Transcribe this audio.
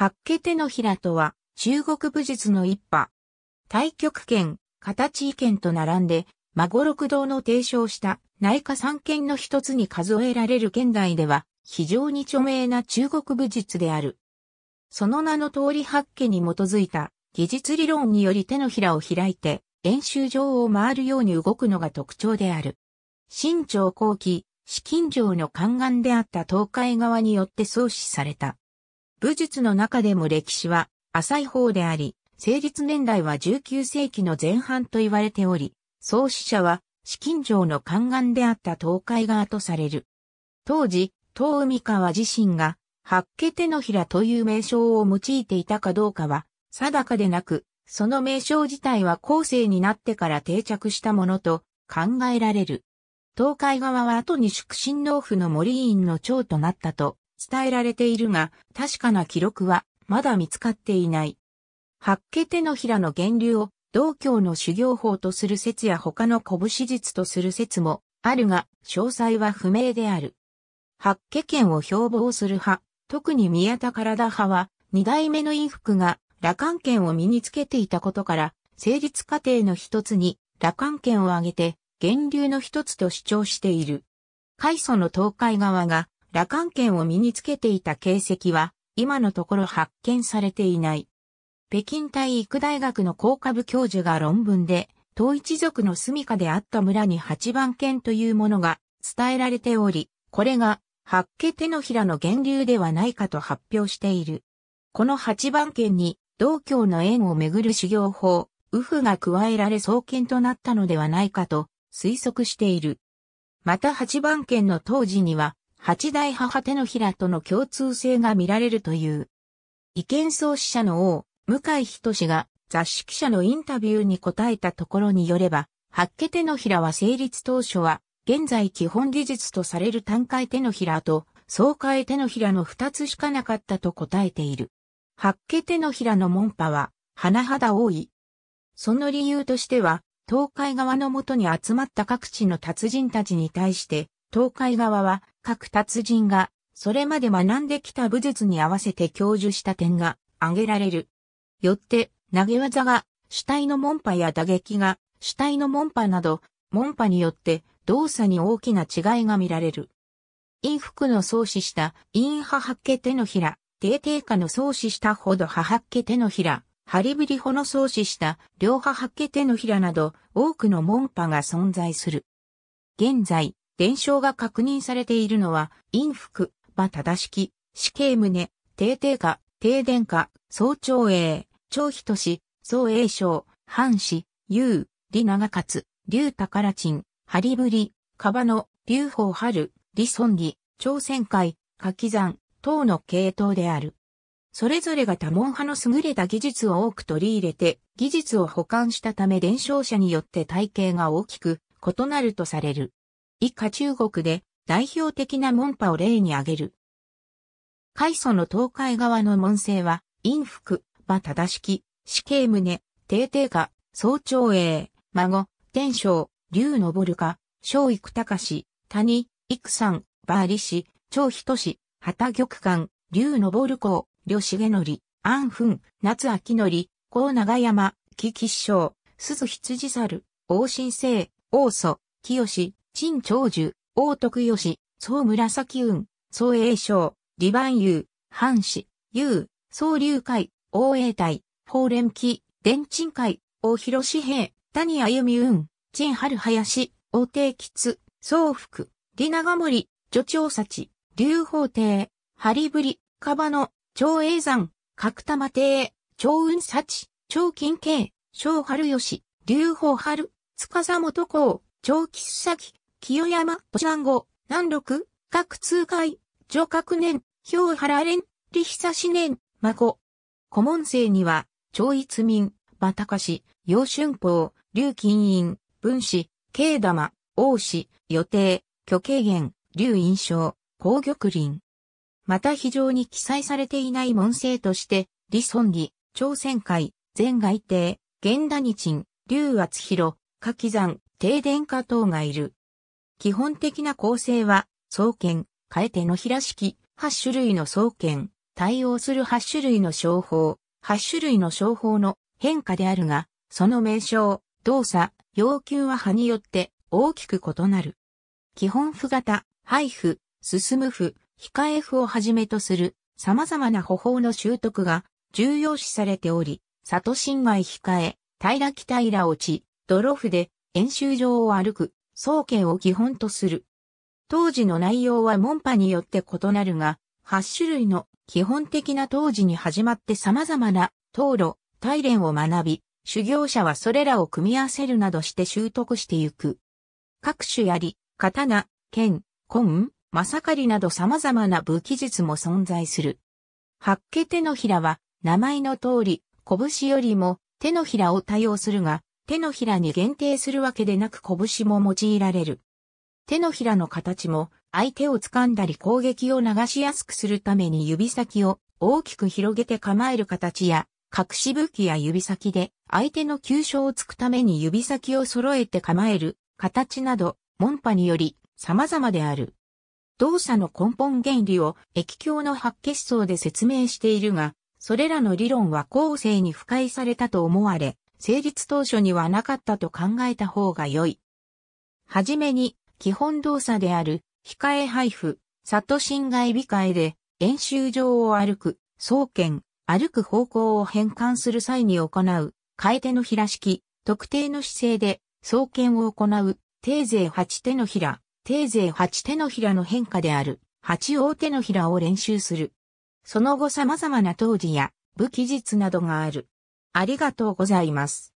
八家手のひらとは、中国武術の一派。太極拳、形意拳と並んで、孫六道の提唱した内科三拳の一つに数えられる現代では、非常に著名な中国武術である。その名の通り八家に基づいた技術理論により手のひらを開いて、演習場を回るように動くのが特徴である。新朝後期、紫禁城の宦官であった東海側によって創始された。武術の中でも歴史は浅い方であり、成立年代は19世紀の前半と言われており、創始者は資金城の宦官であった東海側とされる。当時、東海川自身が、八家手のひらという名称を用いていたかどうかは、定かでなく、その名称自体は後世になってから定着したものと考えられる。東海側は後に祝神農夫の森院の長となったと伝えられているが、確かな記録はまだ見つかっていない。八家手のひらの源流を道教の修行法とする説や他の拳術とする説もあるが、詳細は不明である。八家剣を標榜する派、特に宮田体派は、二代目の衣服が羅漢剣を身につけていたことから、成立過程の一つに羅漢剣を挙げて、源流の一つと主張している。海祖の東海側が羅漢剣を身につけていた形跡は、今のところ発見されていない。北京体育大学の工科部教授が論文で、東一族の住処であった村に八番剣というものが伝えられており、これが、八家手のひらの源流ではないかと発表している。この八番剣に、道教の縁をめぐる修行法、右夫が加えられ創建となったのではないかと推測している。また八番剣の当時には、八大母手のひらとの共通性が見られるという。意見創始者の王、向井仁が雑誌記者のインタビューに答えたところによれば、八家手のひらは成立当初は、現在基本技術とされる単回手のひらと、総回手のひらの二つしかなかったと答えている。八家手のひらの門派は、花肌多い。その理由としては、東海側のもとに集まった各地の達人たちに対して、東海側は各達人がそれまで学んできた武術に合わせて教授した点が挙げられる。よって投げ技が主体の門派や打撃が主体の門派など門派によって動作に大きな違いが見られる。陰服の創始した陰派八家手のひら、低定下の創始したほど波八家手のひら、ハリブリホの創始した両派八家手のひらなど多くの門派が存在する。現在、伝承が確認されているのは、陰福、馬正式、死刑宗、定定下、定殿化、総長英、長人氏、総栄将、藩士、優、李長勝、劉宝鎮、ハリブリ、カバノ、劉宝春、李孫義、朝鮮会、柿山、等の系統である。それぞれが多門派の優れた技術を多く取り入れて、技術を保管したため伝承者によって体系が大きく異なるとされる。以下中国で代表的な門派を例に挙げる。開祖の東海側の門生は、陰福、馬正式、死刑宗、帝帝家、総長英、孫、天章、竜昇か、小育隆、谷、育山、馬利氏、張人氏、畑玉官、竜昇公、呂重則、安墳、夏秋則、高長山、木吉祥、鈴羊猿、王新聖、王祖、清、陳長寿、大徳義、宋紫雲、宋栄翔、李万友、藩士、友、宋流会、王永隊、法連記、伝陳会、大広志平、谷歩み雲、陳春林、王帝吉、宋福、李長森、助長幸、劉宝帝、張リり、リ、カバノ、長永山、角玉帝、長雲幸、長金慶、小春吉、劉宝春、司本公、長吉崎、清山、都市南後、南六、各通会、上各年、氷原連、利久四年、孫。古門生には、長一民、馬高氏、楊春宝、劉金印、文氏、慶玉、王氏、予定、巨慶元、劉印象、高玉林。また非常に記載されていない門生として、李孫義、朝鮮会、前外帝、源田日陳、劉厚弘、柿山、停電家等がいる。基本的な構成は、双剣、変えてのひし式、8種類の双剣、対応する8種類の商法、8種類の商法の変化であるが、その名称、動作、要求は派によって大きく異なる。基本符型、配布、進む符、控え符をはじめとする様々な方法の習得が重要視されており、里新外控え、平木平落ち、泥符で演習場を歩く、宗権を基本とする。当時の内容は門派によって異なるが、8種類の基本的な当時に始まって様々な道路、大連を学び、修行者はそれらを組み合わせるなどして習得してゆく。各種やり、刀、剣、根、まさかりなど様々な武器術も存在する。八家手のひらは、名前の通り、拳よりも手のひらを多用するが、手のひらに限定するわけでなく拳も用いられる。手のひらの形も相手を掴んだり攻撃を流しやすくするために指先を大きく広げて構える形や隠し武器や指先で相手の急所をつくために指先を揃えて構える形など門派により様々である。動作の根本原理を液境の白血層で説明しているが、それらの理論は後世に腐敗されたと思われ、成立当初にはなかったと考えた方が良い。はじめに、基本動作である、控え配布、里侵害理解で、演習場を歩く、総研、歩く方向を変換する際に行う、替え手の平式、特定の姿勢で、総研を行う、定勢八手のひら、定勢八手のひらの変化である、八大手のひらを練習する。その後様々な当時や武器術などがある。ありがとうございます。